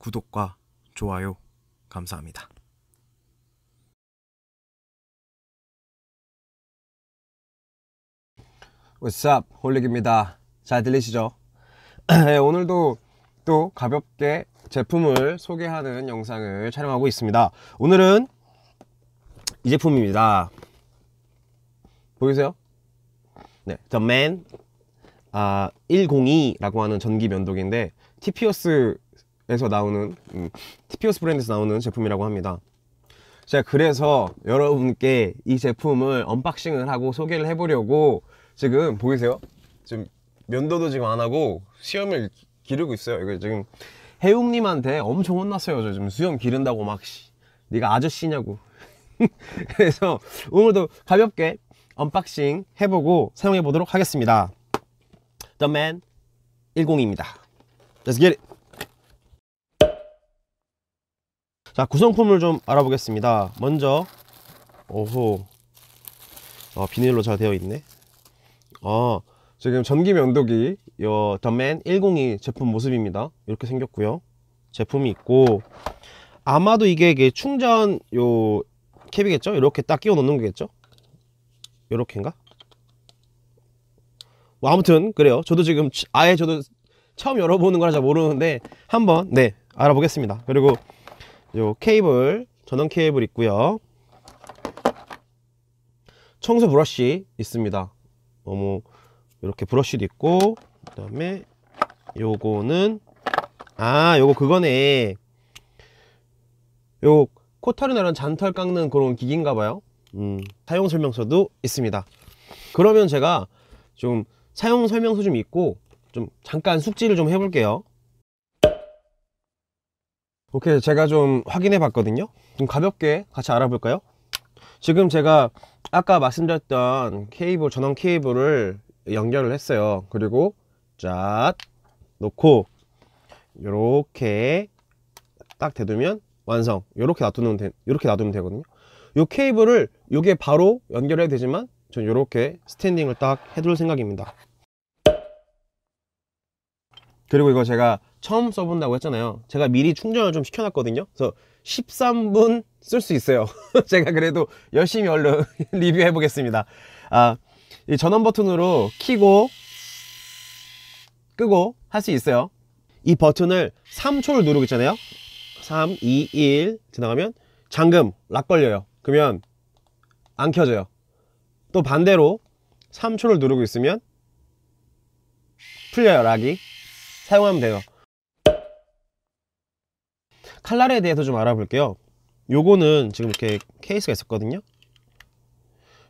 구독과 좋아요 감사합니다. 왓썹 홀릭입니다. 잘 들리시죠? 네, 오늘도 또 가볍게 제품을 소개하는 영상을 촬영하고 있습니다. 오늘은 이 제품입니다. 보이세요? 네, 더맨 아, 102라고 하는 전기 면도기인데 t p 어스 에서 나오는 음, TPOS 브랜드에서 나오는 제품이라고 합니다 제가 그래서 여러분께 이 제품을 언박싱을 하고 소개를 해보려고 지금 보이세요? 지금 면도도 지금 안 하고 수염을 기르고 있어요 이거 지금 해웅님한테 엄청 혼났어요 저 지금 수염 기른다고 막 씨, 네가 아저씨냐고 그래서 오늘도 가볍게 언박싱 해보고 사용해 보도록 하겠습니다 The Man 10입니다 Let's get it! 자 구성품을 좀 알아보겠습니다 먼저 오호 어, 비닐로 잘 되어 있네 어 지금 전기 면도기 요 더맨 102 제품 모습입니다 이렇게 생겼고요 제품이 있고 아마도 이게, 이게 충전 요 캡이겠죠 이렇게 딱 끼워 놓는 거겠죠 요렇게인가 뭐 아무튼 그래요 저도 지금 아예 저도 처음 열어보는 거라 잘 모르는데 한번 네 알아보겠습니다 그리고 요 케이블 전원 케이블 있고요 청소 브러쉬 있습니다 너무 이렇게 브러쉬도 있고 그 다음에 요거는 아 요거 그거네 요 코타르나란 잔털 깎는 그런 기기인가 봐요 음, 사용 설명서도 있습니다 그러면 제가 좀 사용 설명서 좀있고좀 잠깐 숙지를 좀 해볼게요 오케이 제가 좀 확인해 봤거든요 좀 가볍게 같이 알아볼까요? 지금 제가 아까 말씀드렸던 케이블 전원 케이블을 연결을 했어요 그리고 쫙 놓고 이렇게딱 대두면 완성 이렇게 놔두면 되, 요렇게 놔두면 되거든요 요 케이블을 이게 바로 연결해야 되지만 전 이렇게 스탠딩을 딱 해둘 생각입니다 그리고 이거 제가 처음 써본다고 했잖아요 제가 미리 충전을 좀 시켜놨거든요 그래서 13분 쓸 수 있어요 제가 그래도 열심히 얼른 리뷰해 보겠습니다 아, 이 전원 버튼으로 키고 끄고 할 수 있어요 이 버튼을 3초를 누르고 있잖아요 3, 2, 1 지나가면 잠금 락 걸려요 그러면 안 켜져요 또 반대로 3초를 누르고 있으면 풀려요 락이 사용하면 돼요 칼날에 대해서 좀 알아볼게요 요거는 지금 이렇게 케이스가 있었거든요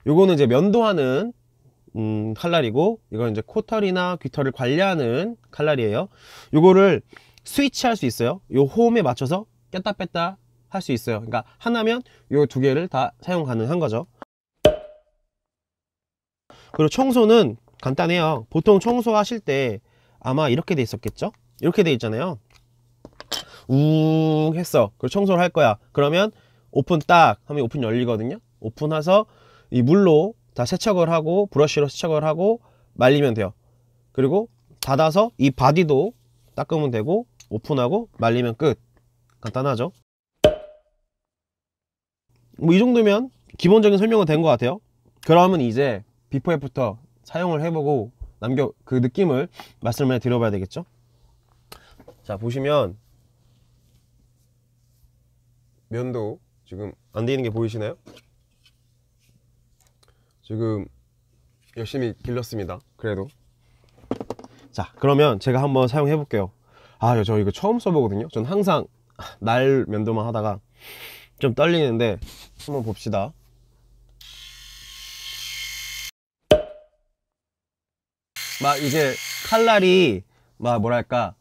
요거는 이제 면도하는 음, 칼날이고 이건 이제 코털이나 귀털을 관리하는 칼날이에요 요거를 스위치할 수 있어요 요홈에 맞춰서 꼈다 뺐다 할 수 있어요 그러니까 하나면 요 두 개를 다 사용 가능한 거죠 그리고 청소는 간단해요 보통 청소하실 때 아마 이렇게 돼 있었겠죠 이렇게 돼 있잖아요 우웅 했어. 그리고 청소를 할 거야. 그러면 오픈 딱 하면 오픈 열리거든요. 오픈해서 이 물로 다 세척을 하고 브러쉬로 세척을 하고 말리면 돼요. 그리고 닫아서 이 바디도 닦으면 되고 오픈하고 말리면 끝. 간단하죠? 뭐 이 정도면 기본적인 설명은 된 것 같아요. 그러면 이제 비포 애프터 사용을 해보고 남겨 그 느낌을 말씀을 드려봐야 되겠죠? 자 보시면 면도 지금 안 되는 게 보이시나요? 지금 열심히 길렀습니다 그래도 자 그러면 제가 한번 사용해 볼게요 아 저 이거 처음 써보거든요 전 항상 날 면도만 하다가 좀 떨리는데 한번 봅시다 막 이제 칼날이 막 뭐랄까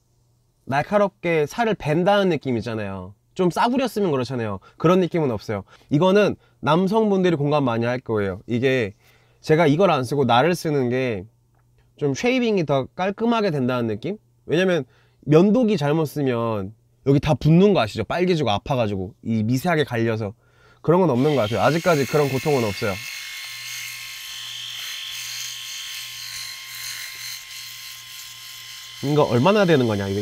날카롭게 살을 벤다는 느낌 이잖아요 좀 싸구렸으면 그렇잖아요 그런 느낌은 없어요 이거는 남성분들이 공감 많이 할 거예요 이게 제가 이걸 안 쓰고 나를 쓰는 게 좀 쉐이빙이 더 깔끔하게 된다는 느낌? 왜냐면 면도기 잘못 쓰면 여기 다 붓는 거 아시죠? 빨개지고 아파가지고 이 미세하게 갈려서 그런 건 없는 거 같아요 아직까지 그런 고통은 없어요 이거 얼마나 되는 거냐 이거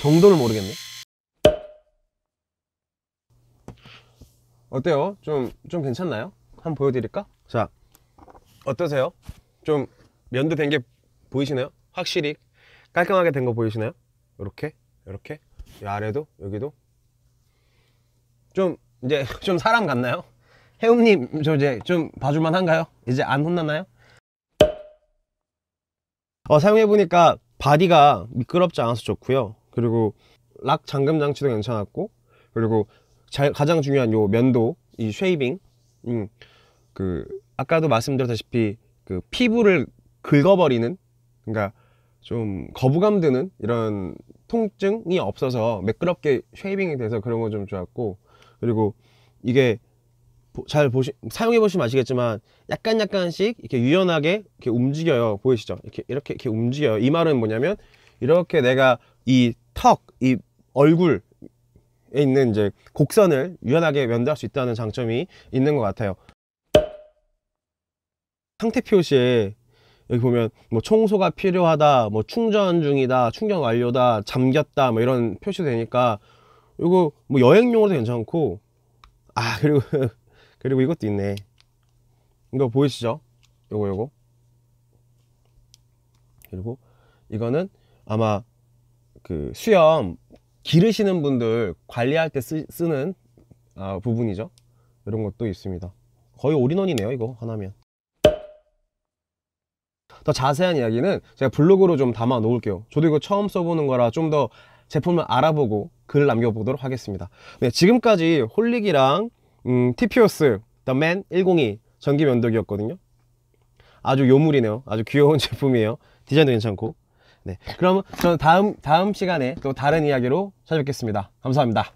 정도를 모르겠네 어때요? 좀, 좀 괜찮나요? 한번 보여드릴까? 자, 어떠세요? 좀 면도 된게 보이시나요? 확실히 깔끔하게 된 거 보이시나요? 이렇게, 이렇게, 이 아래도, 여기도. 좀, 이제, 좀 사람 같나요? 해움님, 저 이제 좀 봐줄만 한가요? 이제 안 혼나나요? 어, 사용해보니까 바디가 미끄럽지 않아서 좋고요 그리고 락 잠금 장치도 괜찮았고 그리고 자, 가장 중요한 요 면도 이 쉐이빙 음, 그 아까도 말씀드렸다시피 그 피부를 긁어버리는 그러니까 좀 거부감 드는 이런 통증이 없어서 매끄럽게 쉐이빙이 돼서 그런 건 좀 좋았고 그리고 이게 잘 보시 사용해 보시면 아시겠지만 약간 약간씩 이렇게 유연하게 이렇게 움직여요 보이시죠 이렇게 이렇게 이렇게 움직여요 이 말은 뭐냐면 이렇게 내가 이 턱 이 얼굴 에 있는 이제 곡선을 유연하게 면도할 수 있다는 장점이 있는 것 같아요 상태 표시에 여기 보면 뭐 청소가 필요하다 뭐 충전 중이다 충전 완료다 잠겼다 뭐 이런 표시 되니까 이거 뭐 여행용으로도 괜찮고 아 그리고 그리고 이것도 있네 이거 보이시죠 요거 요거 그리고 이거는 아마 그 수염 기르시는 분들 관리할 때 쓰, 는 아, 부분이죠 이런 것도 있습니다 거의 올인원이네요 이거 하나면 더 자세한 이야기는 제가 블로그로 좀 담아 놓을게요 저도 이거 처음 써보는 거라 좀 더 제품을 알아보고 글을 남겨보도록 하겠습니다 네, 지금까지 홀릭이랑 음, 티피오스 더맨 102 전기 면도기였거든요 아주 요물이네요 아주 귀여운 제품이에요 디자인도 괜찮고 네. 그럼 저는 다음 다음 시간에 또 다른 이야기로 찾아뵙겠습니다. 감사합니다.